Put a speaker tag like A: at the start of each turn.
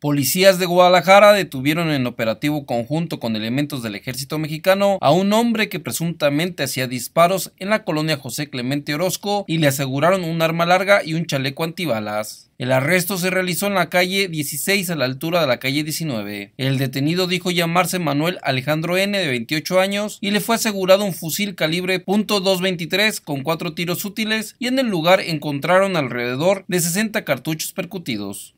A: Policías de Guadalajara detuvieron en operativo conjunto con elementos del ejército mexicano a un hombre que presuntamente hacía disparos en la colonia José Clemente Orozco y le aseguraron un arma larga y un chaleco antibalas. El arresto se realizó en la calle 16 a la altura de la calle 19. El detenido dijo llamarse Manuel Alejandro N de 28 años y le fue asegurado un fusil calibre .223 con cuatro tiros útiles y en el lugar encontraron alrededor de 60 cartuchos percutidos.